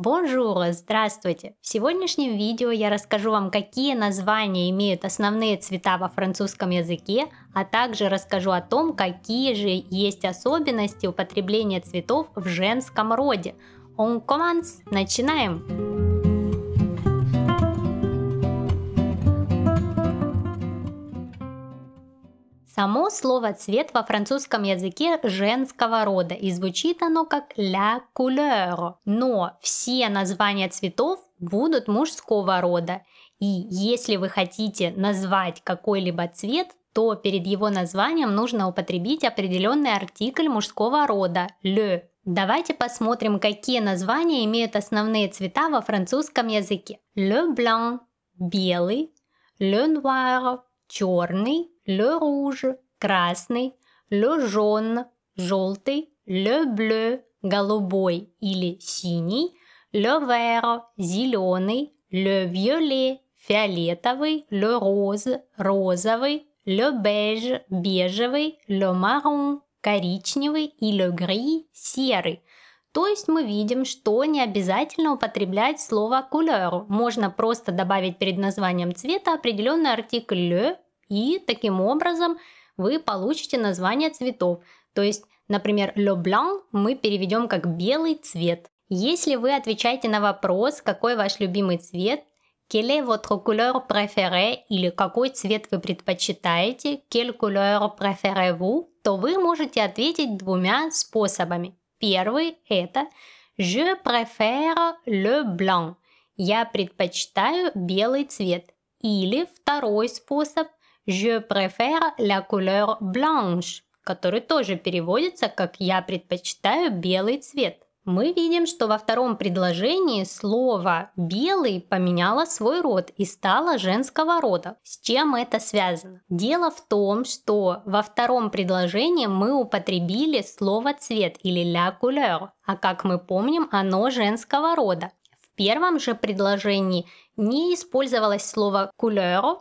Бонжур, здравствуйте! В сегодняшнем видео я расскажу вам, какие названия имеют основные цвета во французском языке, а также расскажу о том, какие же есть особенности употребления цветов в женском роде. On commence! Начинаем! Само слово «цвет» во французском языке женского рода, и звучит оно как «la couleur». Но все названия цветов будут мужского рода. И если вы хотите назвать какой-либо цвет, то перед его названием нужно употребить определенный артикль мужского рода «le». Давайте посмотрим, какие названия имеют основные цвета во французском языке. Le blanc – белый, le noir – черный, le rouge – красный, le jaune – желтый, le bleu – голубой или синий, le vert – зеленый, le violet – фиолетовый, le rose – розовый, le beige – бежевый, le marron – коричневый и le gris – серый. То есть мы видим, что не обязательно употреблять слово couleur. Можно просто добавить перед названием цвета определенный артикль le и таким образом вы получите название цветов. То есть, например, le blanc мы переведем как белый цвет. Если вы отвечаете на вопрос, какой ваш любимый цвет, quelle est votre couleur préférée или какой цвет вы предпочитаете, quelle couleur préférez-vous, то вы можете ответить двумя способами. Первый – это je préfère le blanc. Я предпочитаю белый цвет. Или второй способ Je préfère la couleur blanche, который тоже переводится как «я предпочитаю белый цвет». Мы видим, что во втором предложении слово «белый» поменяло свой род и стало женского рода. С чем это связано? Дело в том, что во втором предложении мы употребили слово «цвет» или «la couleur», а как мы помним, оно женского рода. В первом же предложении не использовалось слово «couleur»,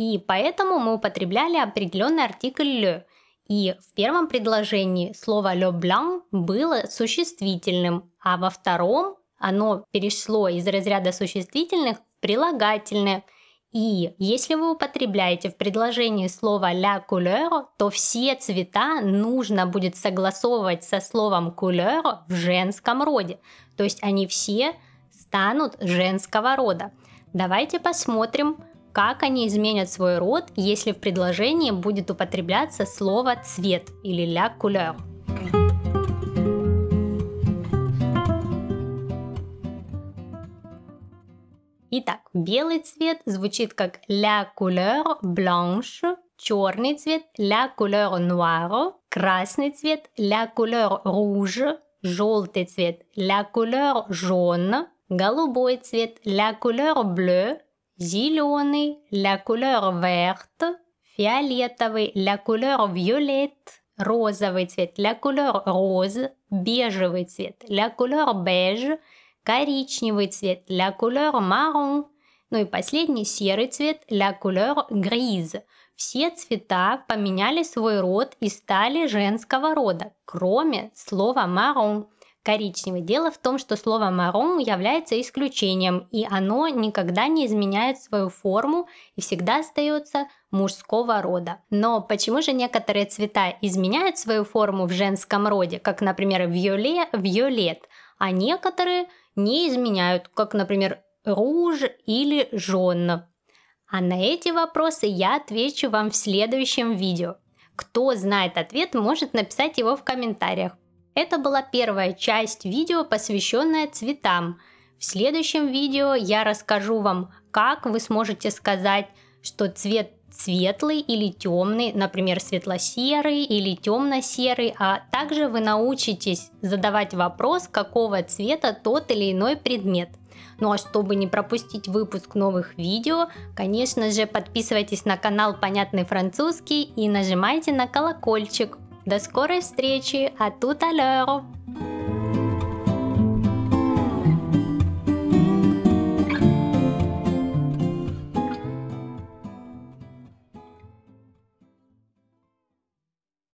и поэтому мы употребляли определенный артикль «le». И в первом предложении слово «le blanc» было существительным, а во втором оно перешло из разряда существительных в прилагательное – и если вы употребляете в предложении слово «la couleur», то все цвета нужно будет согласовывать со словом «couleur» в женском роде. То есть они все станут женского рода. Давайте посмотрим как они изменят свой род, если в предложении будет употребляться слово «цвет» или «la couleur». Итак, белый цвет звучит как «la couleur blanche», черный цвет «la couleur noire», красный цвет «la couleur rouge», желтый цвет «la couleur jaune», голубой цвет «la couleur bleue», зеленый la couleur verte, фиолетовый la couleur violette, розовый цвет la couleur rose, бежевый цвет la couleur beige, коричневый цвет la couleur marron, ну и последний серый цвет la couleur grise. Все цвета поменяли свой род и стали женского рода, кроме слова marron – коричневый. Дело в том, что слово «марон» является исключением, и оно никогда не изменяет свою форму и всегда остается мужского рода. Но почему же некоторые цвета изменяют свою форму в женском роде, как, например, виоле, виолет, а некоторые не изменяют, как, например, руж или жен? А на эти вопросы я отвечу вам в следующем видео. Кто знает ответ, может написать его в комментариях. Это была первая часть видео, посвященная цветам. В следующем видео я расскажу вам, как вы сможете сказать, что цвет светлый или темный, например, светло-серый или темно-серый, а также вы научитесь задавать вопрос, какого цвета тот или иной предмет. Ну а чтобы не пропустить выпуск новых видео, конечно же, подписывайтесь на канал «Понятный французский» и нажимайте на колокольчик. До скорой встречи, а тут алло.